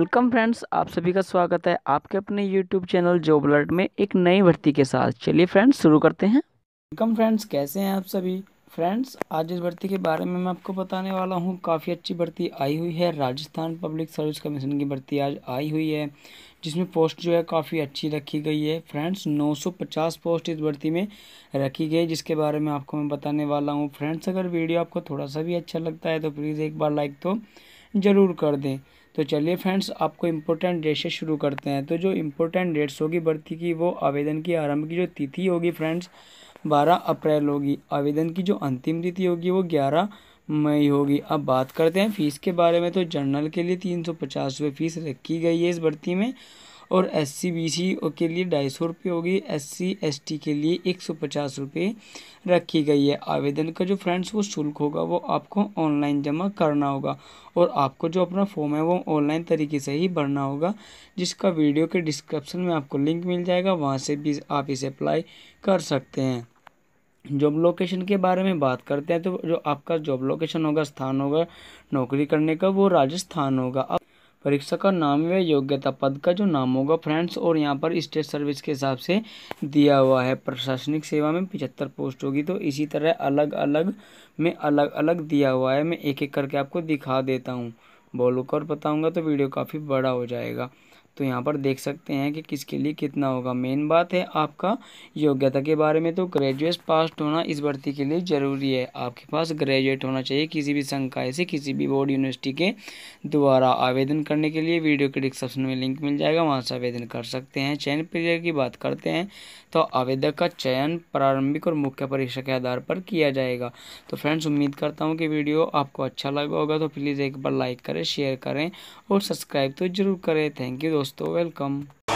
welcome friends आप सभी का स्वागत है आपके अपने यूट्यूब चैनल जॉब अलर्ट में एक नई भर्ती के साथ चलिए फ्रेंड्स शुरू करते हैं वेलकम फ्रेंड्स कैसे हैं आप सभी फ्रेंड्स आज इस भर्ती के बारे में मैं आपको बताने वाला हूं काफ़ी अच्छी भर्ती आई हुई है राजस्थान पब्लिक सर्विस कमीशन की भर्ती आज आई हुई है जिसमें पोस्ट जो है काफ़ी अच्छी रखी गई है फ्रेंड्स 950 पोस्ट इस भर्ती में रखी गई जिसके बारे में आपको मैं बताने वाला हूँ फ्रेंड्स अगर वीडियो आपको थोड़ा सा भी अच्छा लगता है तो प्लीज़ एक बार लाइक तो ज़रूर कर दें तो चलिए फ्रेंड्स आपको इम्पोर्टेंट डेट से शुरू करते हैं तो जो इम्पोर्टेंट डेट्स होगी भर्ती की वो आवेदन की आरंभ की जो तिथि होगी फ्रेंड्स बारह अप्रैल होगी आवेदन की जो अंतिम तिथि होगी वो ग्यारह मई होगी अब बात करते हैं फ़ीस के बारे में तो जनरल के लिए तीन सौ पचास रुपये फ़ीस रखी गई है इस भर्ती में और एस सी बी सी के लिए ढाई सौ रुपये होगी एस सी एस टी के लिए एक सौ पचास रुपये रखी गई है आवेदन का जो फ्रेंड्स वो शुल्क होगा वो आपको ऑनलाइन जमा करना होगा और आपको जो अपना फॉर्म है वो ऑनलाइन तरीके से ही भरना होगा जिसका वीडियो के डिस्क्रिप्शन में आपको लिंक मिल जाएगा वहाँ से भी आप इसे अप्लाई कर सकते हैं जॉब लोकेशन के बारे में बात करते हैं तो जो आपका जॉब लोकेशन होगा स्थान होगा नौकरी करने का वो राजस्थान होगा अब परीक्षा का नाम व योग्यता पद का जो नाम होगा फ्रेंड्स और यहाँ पर स्टेट सर्विस के हिसाब से दिया हुआ है प्रशासनिक सेवा में पिचहत्तर पोस्ट होगी तो इसी तरह अलग अलग में अलग अलग दिया हुआ है मैं एक एक करके आपको दिखा देता हूँ बोलो कर बताऊँगा तो वीडियो काफ़ी बड़ा हो जाएगा तो यहाँ पर देख सकते हैं कि किसके लिए कितना होगा मेन बात है आपका योग्यता के बारे में तो ग्रेजुएट पास होना इस भर्ती के लिए ज़रूरी है आपके पास ग्रेजुएट होना चाहिए किसी भी संकाय से किसी भी बोर्ड यूनिवर्सिटी के द्वारा आवेदन करने के लिए वीडियो के डिस्क्रिप्शन में लिंक मिल जाएगा वहाँ से आवेदन कर सकते हैं चयन प्रक्रिया की बात करते हैं तो आवेदक का चयन प्रारंभिक और मुख्य परीक्षा के आधार पर किया जाएगा तो फ्रेंड्स उम्मीद करता हूँ कि वीडियो आपको अच्छा लगा होगा तो प्लीज़ एक बार लाइक करें शेयर करें और सब्सक्राइब तो जरूर करें थैंक यू दोस्तों दोस्तों वेलकम